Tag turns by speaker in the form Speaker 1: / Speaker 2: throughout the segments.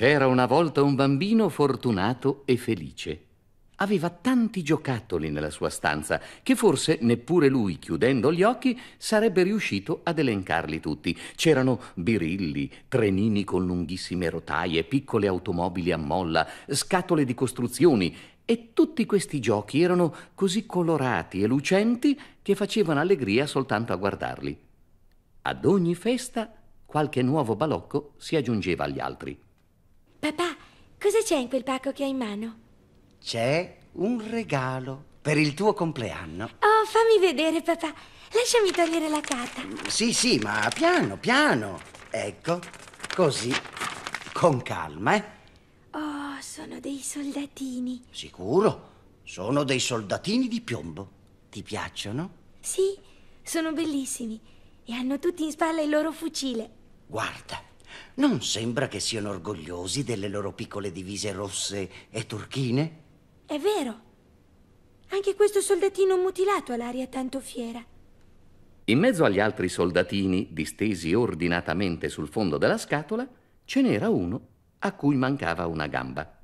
Speaker 1: C'era una volta un bambino fortunato e felice. Aveva tanti giocattoli nella sua stanza che forse neppure lui, chiudendo gli occhi, sarebbe riuscito ad elencarli tutti. C'erano birilli, trenini con lunghissime rotaie, piccole automobili a molla, scatole di costruzioni e tutti questi giochi erano così colorati e lucenti che facevano allegria soltanto a guardarli. Ad ogni festa qualche nuovo balocco si aggiungeva agli altri.
Speaker 2: Papà, cosa c'è in quel pacco che hai in mano?
Speaker 1: C'è un regalo per il tuo compleanno.
Speaker 2: Oh, fammi vedere, papà. Lasciami togliere la carta. Mm,
Speaker 1: sì, sì, ma piano, piano. Ecco, così, con calma, eh.
Speaker 2: Oh, sono dei soldatini.
Speaker 1: Sicuro, sono dei soldatini di piombo. Ti piacciono?
Speaker 2: Sì, sono bellissimi e hanno tutti in spalla il loro fucile.
Speaker 1: Guarda. Non sembra che siano orgogliosi delle loro piccole divise rosse e turchine?
Speaker 2: È vero. Anche questo soldatino mutilato ha l'aria tanto fiera.
Speaker 1: In mezzo agli altri soldatini, distesi ordinatamente sul fondo della scatola, ce n'era uno a cui mancava una gamba.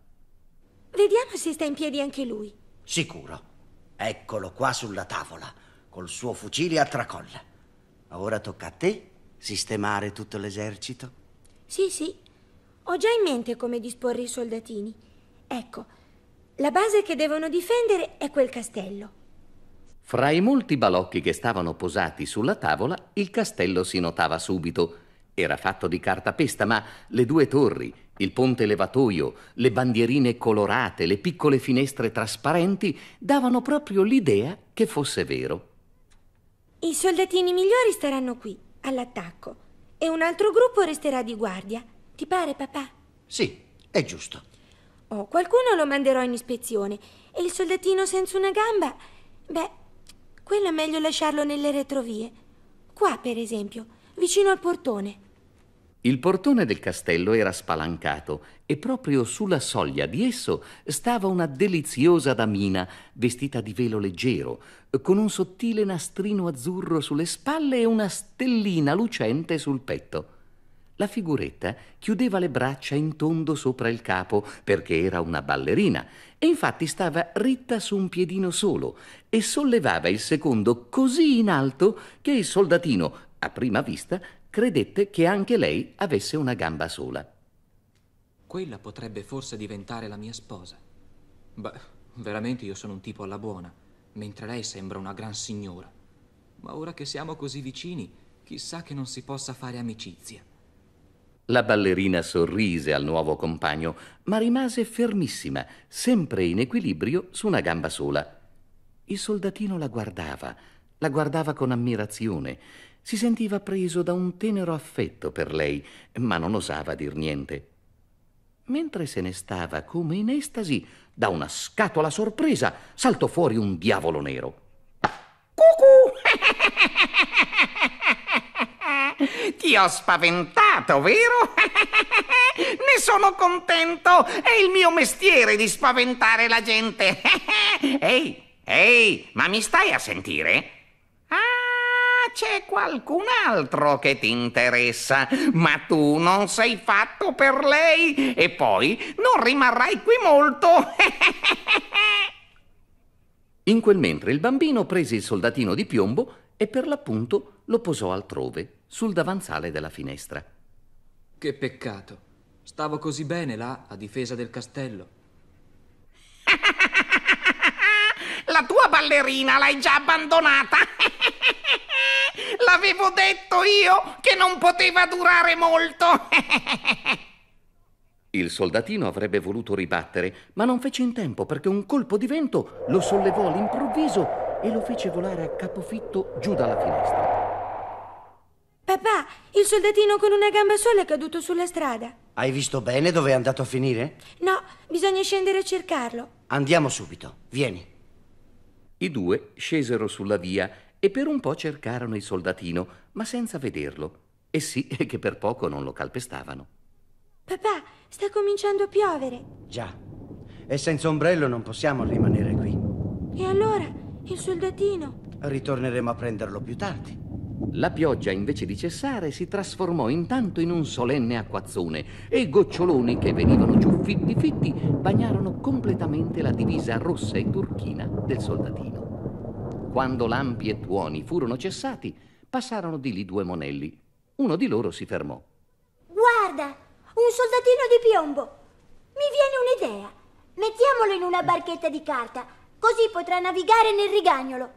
Speaker 2: Vediamo se sta in piedi anche lui.
Speaker 1: Sicuro. Eccolo qua sulla tavola, col suo fucile a tracolla. Ora tocca a te sistemare tutto l'esercito.
Speaker 2: Sì, sì. Ho già in mente come disporre i soldatini. Ecco, la base che devono difendere è quel castello.
Speaker 1: Fra i molti balocchi che stavano posati sulla tavola, il castello si notava subito. Era fatto di cartapesta, ma le due torri, il ponte levatoio, le bandierine colorate, le piccole finestre trasparenti davano proprio l'idea che fosse vero.
Speaker 2: I soldatini migliori staranno qui, all'attacco e un altro gruppo resterà di guardia. Ti pare, papà?
Speaker 1: Sì, è giusto.
Speaker 2: Oh, qualcuno lo manderò in ispezione. E il soldatino senza una gamba? Beh, quello è meglio lasciarlo nelle retrovie. Qua, per esempio, vicino al portone.
Speaker 1: Il portone del castello era spalancato e proprio sulla soglia di esso stava una deliziosa damina vestita di velo leggero, con un sottile nastrino azzurro sulle spalle e una stellina lucente sul petto. La figuretta chiudeva le braccia in tondo sopra il capo perché era una ballerina e infatti stava ritta su un piedino solo e sollevava il secondo così in alto che il soldatino, a prima vista, credette che anche lei avesse una gamba sola.
Speaker 3: Quella potrebbe forse diventare la mia sposa. Beh, veramente io sono un tipo alla buona, mentre lei sembra una gran signora. Ma ora che siamo così vicini, chissà che non si possa fare amicizia.
Speaker 1: La ballerina sorrise al nuovo compagno, ma rimase fermissima, sempre in equilibrio su una gamba sola. Il soldatino la guardava, la guardava con ammirazione. Si sentiva preso da un tenero affetto per lei, ma non osava dir niente. Mentre se ne stava come in estasi, da una scatola sorpresa saltò fuori un diavolo nero. Cucù!
Speaker 4: Ti ho spaventato, vero? Ne sono contento! È il mio mestiere di spaventare la gente! Ehi, ehi, ma mi stai a sentire? c'è qualcun altro che ti interessa, ma tu non sei fatto per lei e poi non rimarrai qui molto.
Speaker 1: In quel mentre il bambino prese il soldatino di piombo e per l'appunto lo posò altrove, sul davanzale della finestra. Che peccato.
Speaker 3: Stavo così bene là, a difesa del castello.
Speaker 4: La tua ballerina l'hai già abbandonata. L'avevo detto io che non poteva durare molto.
Speaker 1: Il soldatino avrebbe voluto ribattere, ma non fece in tempo perché un colpo di vento lo sollevò all'improvviso e lo fece volare a capofitto giù dalla finestra.
Speaker 2: Papà, il soldatino con una gamba sola è caduto sulla strada.
Speaker 1: Hai visto bene dove è andato a finire?
Speaker 2: No, bisogna scendere a cercarlo.
Speaker 1: Andiamo subito, vieni. I due scesero sulla via e per un po' cercarono il soldatino, ma senza vederlo. E sì che per poco non lo calpestavano.
Speaker 2: Papà, sta cominciando a piovere.
Speaker 1: Già, e senza ombrello non possiamo rimanere qui.
Speaker 2: E allora, il soldatino?
Speaker 1: Ritorneremo a prenderlo più tardi. La pioggia, invece di cessare, si trasformò intanto in un solenne acquazzone e i goccioloni che venivano giù fitti fitti bagnarono completamente la divisa rossa e turchina del soldatino. Quando lampi e tuoni furono cessati, passarono di lì due monelli. Uno di loro si fermò.
Speaker 2: Guarda, un soldatino di piombo. Mi viene un'idea. Mettiamolo in una barchetta di carta, così potrà navigare nel rigagnolo.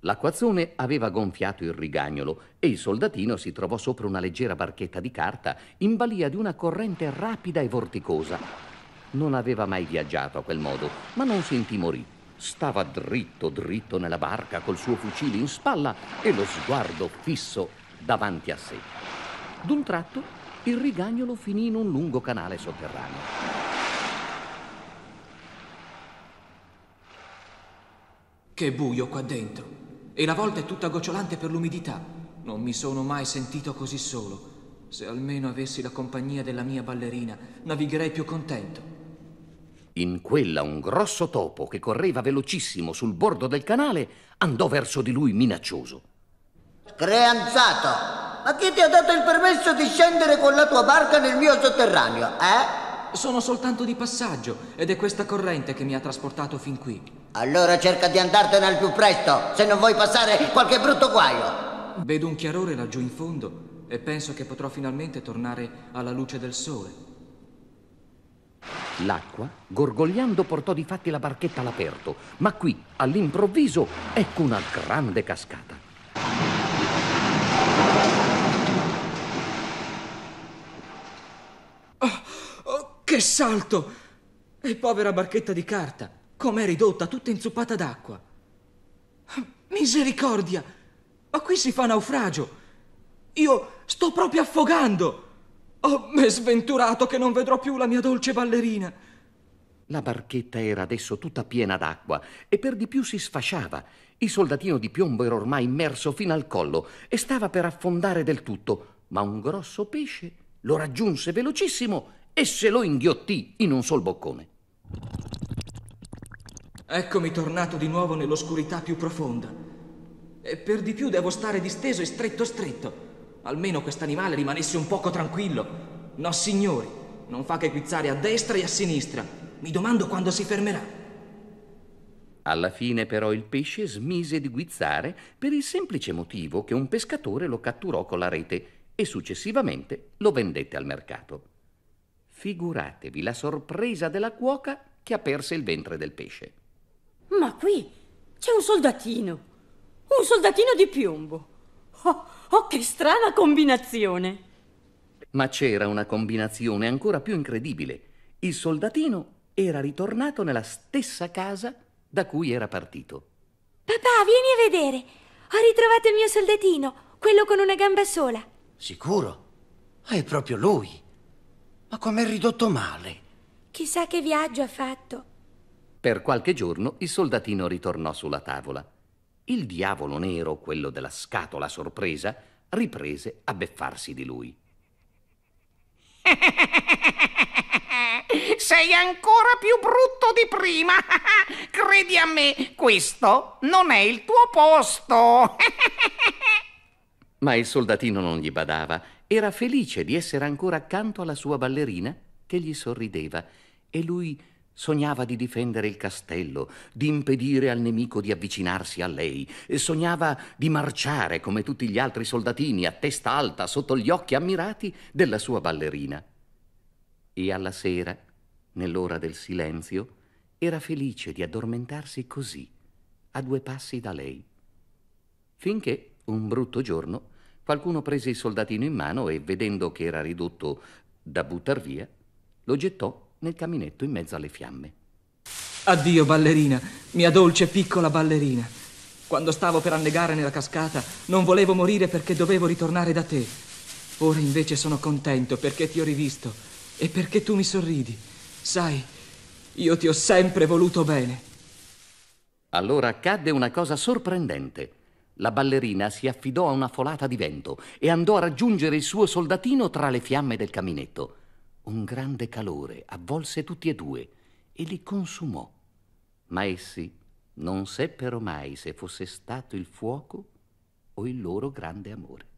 Speaker 1: L'acquazzone aveva gonfiato il rigagnolo e il soldatino si trovò sopra una leggera barchetta di carta in balia di una corrente rapida e vorticosa. Non aveva mai viaggiato a quel modo, ma non si intimorì. Stava dritto dritto nella barca col suo fucile in spalla e lo sguardo fisso davanti a sé. D'un tratto il rigagnolo finì in
Speaker 3: un lungo canale sotterraneo. Che buio qua dentro. E la volta è tutta gocciolante per l'umidità. Non mi sono mai sentito così solo. Se almeno avessi la compagnia della mia ballerina, navigherei più contento.
Speaker 1: In quella un grosso topo che correva velocissimo sul bordo del canale andò verso di lui minaccioso.
Speaker 4: Screanzato! Ma chi ti ha dato il permesso di scendere con la tua barca nel mio
Speaker 3: sotterraneo, eh? Sono soltanto di passaggio ed è questa corrente che mi ha trasportato fin qui. Allora cerca di andartene al più presto, se non vuoi passare qualche brutto guaio. Vedo un chiarore laggiù in fondo e penso che potrò finalmente tornare alla luce del sole. L'acqua, gorgogliando, portò di fatti la barchetta
Speaker 1: all'aperto, ma qui, all'improvviso, ecco una grande cascata.
Speaker 3: Oh, oh, che salto! E povera barchetta di carta, com'è ridotta, tutta inzuppata d'acqua. Misericordia! Ma qui si fa naufragio! Io sto proprio affogando! Oh, me sventurato che non vedrò più la mia dolce ballerina!
Speaker 1: La barchetta era adesso tutta piena d'acqua e per di più si sfasciava. Il soldatino di piombo era ormai immerso fino al collo e stava per affondare del tutto, ma un grosso pesce lo raggiunse velocissimo e se lo inghiottì in un sol boccone.
Speaker 3: Eccomi tornato di nuovo nell'oscurità più profonda. E per di più devo stare disteso e stretto stretto. Almeno quest'animale rimanesse un poco tranquillo. No, signori, non fa che guizzare a destra e a sinistra. Mi domando quando si fermerà.
Speaker 1: Alla fine però il pesce smise di guizzare per il semplice motivo che un pescatore lo catturò con la rete e successivamente lo vendette al mercato. Figuratevi la sorpresa della cuoca che aperse il ventre del pesce.
Speaker 2: Ma qui c'è un soldatino, un soldatino di piombo. Oh, Oh, che strana combinazione!
Speaker 1: Ma c'era una combinazione ancora più incredibile. Il soldatino era ritornato nella stessa casa da cui era partito.
Speaker 2: Papà, vieni a vedere. Ho ritrovato il mio soldatino, quello con una gamba sola.
Speaker 1: Sicuro? Ah, è proprio lui.
Speaker 2: Ma com'è ridotto male? Chissà che viaggio ha fatto.
Speaker 1: Per qualche giorno il soldatino ritornò sulla tavola. Il diavolo nero, quello della scatola sorpresa, riprese a beffarsi di lui.
Speaker 4: Sei ancora più brutto di prima. Credi a me, questo non è il tuo posto.
Speaker 1: Ma il soldatino non gli badava, era felice di essere ancora accanto alla sua ballerina che gli sorrideva e lui Sognava di difendere il castello, di impedire al nemico di avvicinarsi a lei, e sognava di marciare come tutti gli altri soldatini, a testa alta, sotto gli occhi ammirati della sua ballerina. E alla sera, nell'ora del silenzio, era felice di addormentarsi così, a due passi da lei. Finché, un brutto giorno, qualcuno prese il soldatino in mano e, vedendo che era ridotto da buttar via, lo gettò nel caminetto in mezzo alle fiamme.
Speaker 3: Addio ballerina, mia dolce piccola ballerina. Quando stavo per annegare nella cascata non volevo morire perché dovevo ritornare da te. Ora invece sono contento perché ti ho rivisto e perché tu mi sorridi. Sai, io ti ho sempre voluto bene.
Speaker 1: Allora accadde una cosa sorprendente. La ballerina si affidò a una folata di vento e andò a raggiungere il suo soldatino tra le fiamme del caminetto. Un grande calore avvolse tutti e due e li consumò. Ma essi non seppero mai se fosse stato il fuoco o il loro grande amore.